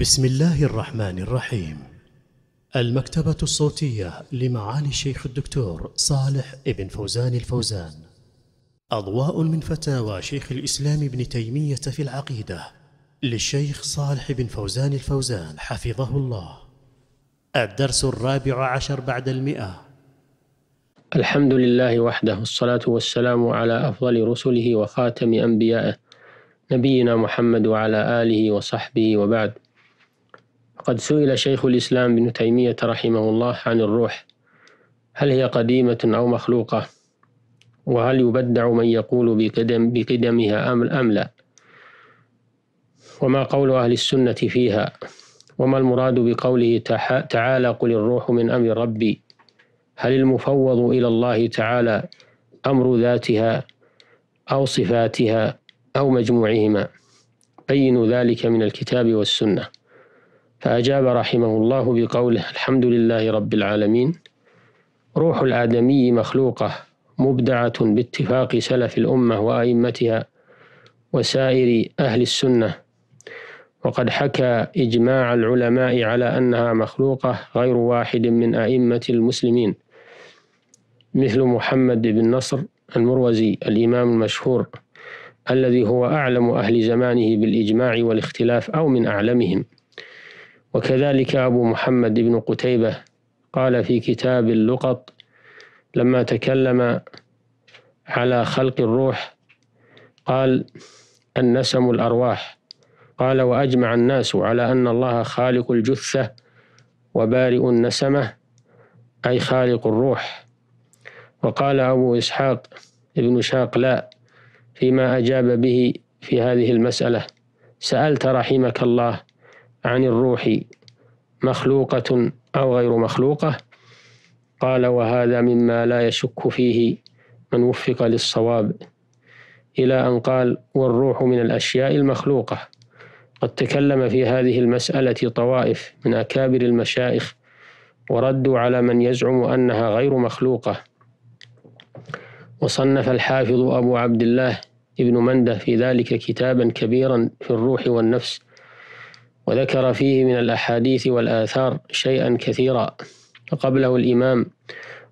بسم الله الرحمن الرحيم المكتبة الصوتية لمعالي الشيخ الدكتور صالح ابن فوزان الفوزان أضواء من فتاوى شيخ الإسلام ابن تيمية في العقيدة للشيخ صالح بن فوزان الفوزان حفظه الله الدرس الرابع عشر بعد المئة الحمد لله وحده والصلاة والسلام على أفضل رسله وخاتم أنبيائه نبينا محمد وعلى آله وصحبه وبعد قد سئل شيخ الإسلام ابن تيمية رحمه الله عن الروح هل هي قديمة أو مخلوقة وهل يبدع من يقول بقدم بقدمها أم لا وما قول أهل السنة فيها وما المراد بقوله تعالى قل الروح من أمر ربي هل المفوض إلى الله تعالى أمر ذاتها أو صفاتها أو مجموعهما بينوا ذلك من الكتاب والسنه فأجاب رحمه الله بقوله الحمد لله رب العالمين روح الآدمي مخلوقة مبدعة باتفاق سلف الأمة وأئمتها وسائر أهل السنة وقد حكى إجماع العلماء على أنها مخلوقة غير واحد من أئمة المسلمين مثل محمد بن نصر المروزي الإمام المشهور الذي هو أعلم أهل زمانه بالإجماع والاختلاف أو من أعلمهم وكذلك أبو محمد بن قتيبة قال في كتاب اللقط لما تكلم على خلق الروح قال النسم الأرواح قال وأجمع الناس على أن الله خالق الجثة وبارئ النسمة أي خالق الروح وقال أبو إسحاق ابن شاق لا فيما أجاب به في هذه المسألة سألت رحمك الله عن الروح مخلوقة أو غير مخلوقة قال وهذا مما لا يشك فيه من وفق للصواب إلى أن قال والروح من الأشياء المخلوقة قد تكلم في هذه المسألة طوائف من أكابر المشائخ وردوا على من يزعم أنها غير مخلوقة وصنف الحافظ أبو عبد الله ابن منده في ذلك كتابا كبيرا في الروح والنفس وذكر فيه من الأحاديث والآثار شيئا كثيرا وقبله الإمام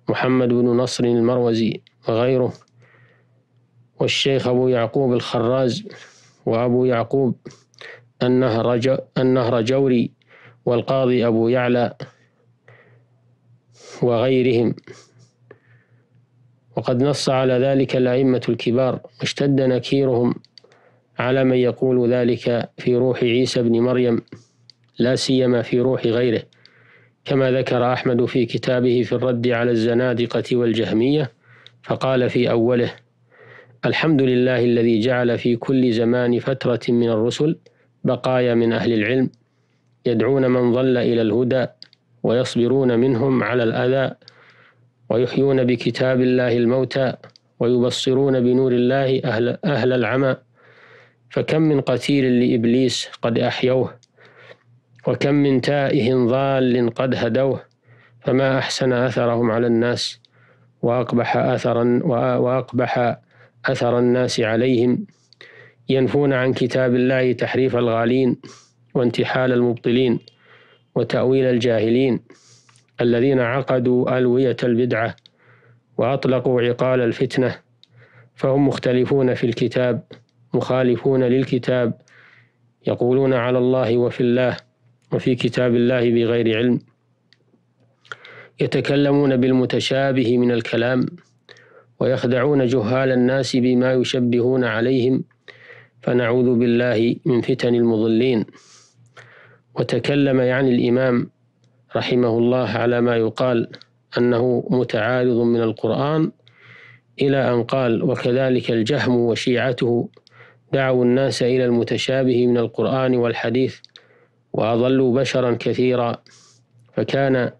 محمد بن نصر المروزي وغيره والشيخ أبو يعقوب الخراز وأبو يعقوب النهر, جوري والقاضي أبو يعلى وغيرهم وقد نص على ذلك الأئمة الكبار واشتد نكيرهم على من يقول ذلك في روح عيسى بن مريم لا سيما في روح غيره كما ذكر أحمد في كتابه في الرد على الزنادقة والجهمية فقال في أوله الحمد لله الذي جعل في كل زمان فترة من الرسل بقايا من أهل العلم يدعون من ضل إلى الهدى ويصبرون منهم على الأذى ويحيون بكتاب الله الموتى ويبصرون بنور الله أهل, أهل العمى فكم من قتيل لإبليس قد أحيوه وكم من تائه ضال قد هدوه فما أحسن أثرهم على الناس وأقبح أثرا وأقبح أثر الناس عليهم ينفون عن كتاب الله تحريف الغالين وانتحال المبطلين وتأويل الجاهلين الذين عقدوا ألوية البدعة وأطلقوا عقال الفتنة فهم مختلفون في الكتاب مخالفون للكتاب يقولون على الله وفي الله وفي كتاب الله بغير علم يتكلمون بالمتشابه من الكلام ويخدعون جهال الناس بما يشبهون عليهم فنعوذ بالله من فتن المضلين وتكلم يعني الإمام رحمه الله على ما يقال أنه متعارض من القرآن إلى أن قال وكذلك الجهم وشيعته دعوا الناس إلى المتشابه من القرآن والحديث وأضلوا بشرا كثيرا فكان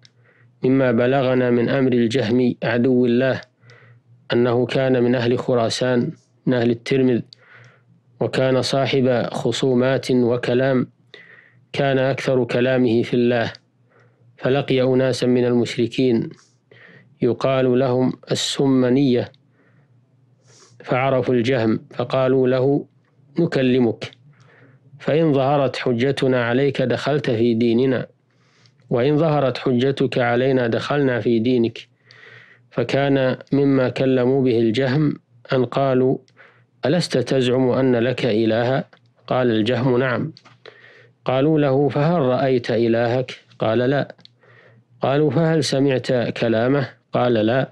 مما بلغنا من أمر الجهم عدو الله أنه كان من أهل خراسان من أهل الترمذ وكان صاحب خصومات وكلام كان أكثر كلامه في الله فلقي أناسا من المشركين يقال لهم السمنية فعرفوا الجهم فقالوا له نكلمك فإن ظهرت حجتنا عليك دخلت في ديننا وإن ظهرت حجتك علينا دخلنا في دينك فكان مما كلموا به الجهم أن قالوا ألست تزعم أن لك إلها؟ قال الجهم نعم قالوا له فهل رأيت إلهك؟ قال لا قالوا فهل سمعت كلامه؟ قال لا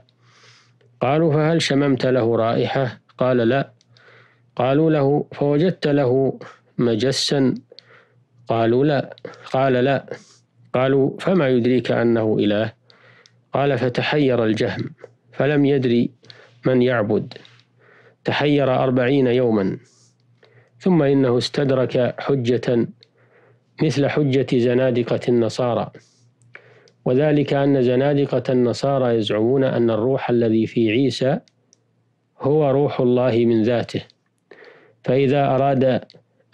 قالوا فهل شممت له رائحة؟ قال لا قالوا له فوجدت له مجسا قالوا لا قال لا قالوا فما يدريك أنه إله قال فتحير الجهم فلم يدري من يعبد تحير أربعين يوما ثم إنه استدرك حجة مثل حجة زنادقة النصارى وذلك أن زنادقة النصارى يزعمون أن الروح الذي في عيسى هو روح الله من ذاته فإذا أراد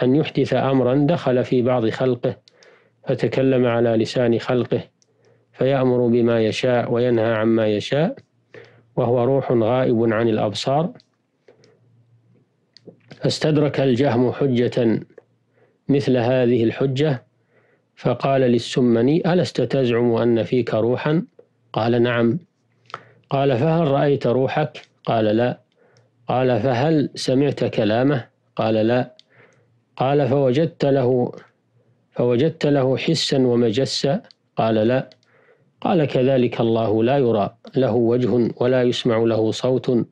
أن يحدث أمرا دخل في بعض خلقه فتكلم على لسان خلقه فيأمر بما يشاء وينهى عما يشاء وهو روح غائب عن الأبصار فاستدرك الجهم حجة مثل هذه الحجة فقال للسمني ألست تزعم أن فيك روحا؟ قال نعم قال فهل رأيت روحك؟ قال لا قال فهل سمعت كلامه؟ قال لا قال فوجدت له فوجدت له حسا ومجسا قال لا قال كذلك الله لا يرى له وجه ولا يسمع له صوت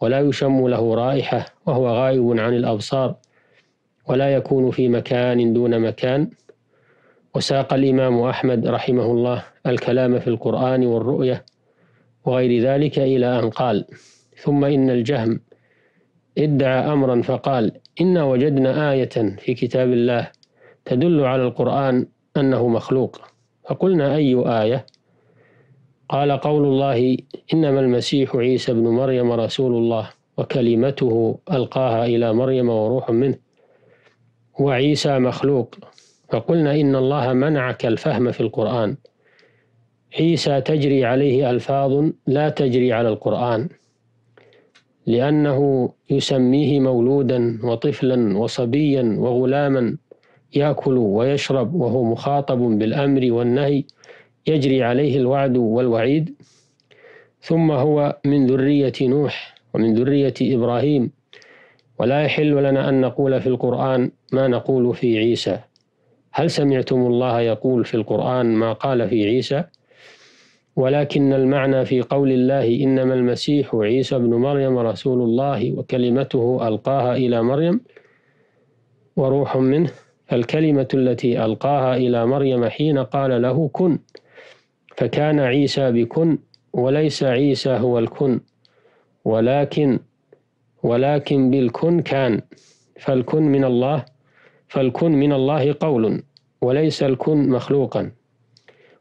ولا يشم له رائحة وهو غائب عن الأبصار ولا يكون في مكان دون مكان وساق الإمام أحمد رحمه الله الكلام في القرآن والرؤية وغير ذلك إلى أن قال ثم إن الجهم ادعى أمرا فقال إنا وجدنا آية في كتاب الله تدل على القرآن أنه مخلوق فقلنا أي آية قال قول الله إنما المسيح عيسى بن مريم رسول الله وكلمته ألقاها إلى مريم وروح منه وعيسى مخلوق فقلنا إن الله منعك الفهم في القرآن عيسى تجري عليه ألفاظ لا تجري على القرآن لأنه يسميه مولودا وطفلا وصبيا وغلاما يأكل ويشرب وهو مخاطب بالأمر والنهي يجري عليه الوعد والوعيد ثم هو من ذرية نوح ومن ذرية إبراهيم ولا يحل لنا أن نقول في القرآن ما نقول في عيسى هل سمعتم الله يقول في القرآن ما قال في عيسى؟ ولكن المعنى في قول الله إنما المسيح عيسى بن مريم رسول الله وكلمته ألقاها إلى مريم وروح منه الكلمة التي ألقاها إلى مريم حين قال له كن فكان عيسى بكن وليس عيسى هو الكن ولكن ولكن بالكن كان فالكن من الله فالكن من الله قول وليس الكن مخلوقا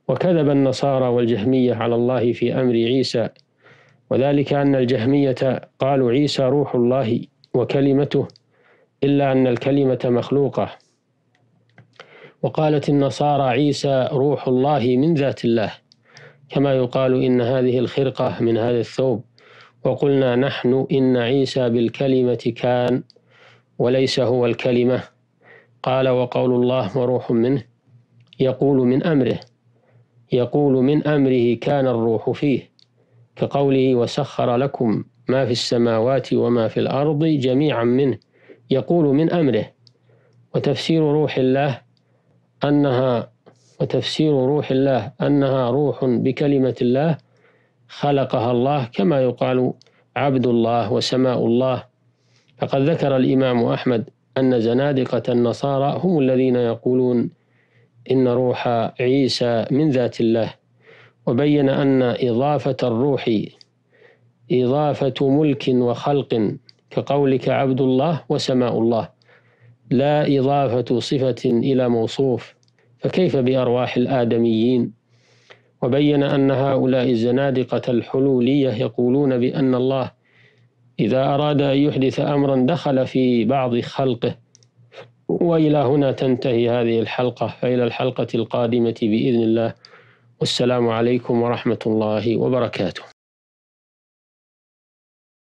وكذب النصارى والجهمية على الله في أمر عيسى وذلك أن الجهمية قالوا عيسى روح الله وكلمته إلا أن الكلمة مخلوقة وقالت النصارى عيسى روح الله من ذات الله كما يقال إن هذه الخرقة من هذا الثوب وقلنا نحن إن عيسى بالكلمة كان وليس هو الكلمة قال وقول الله وروح منه يقول من أمره يقول من أمره كان الروح فيه كقوله وسخر لكم ما في السماوات وما في الأرض جميعا منه يقول من أمره وتفسير روح الله أنها وتفسير روح الله أنها روح بكلمة الله خلقها الله كما يقال عبد الله وسماء الله فقد ذكر الإمام أحمد أن زنادقة النصارى هم الذين يقولون إن روح عيسى من ذات الله وبين أن إضافة الروح إضافة ملك وخلق كقولك عبد الله وسماء الله لا إضافة صفة إلى موصوف فكيف بأرواح الآدميين وبين أن هؤلاء الزنادقة الحلولية يقولون بأن الله إذا أراد أن يحدث أمرا دخل في بعض خلقه والى هنا تنتهي هذه الحلقه فالى الحلقه القادمه باذن الله والسلام عليكم ورحمه الله وبركاته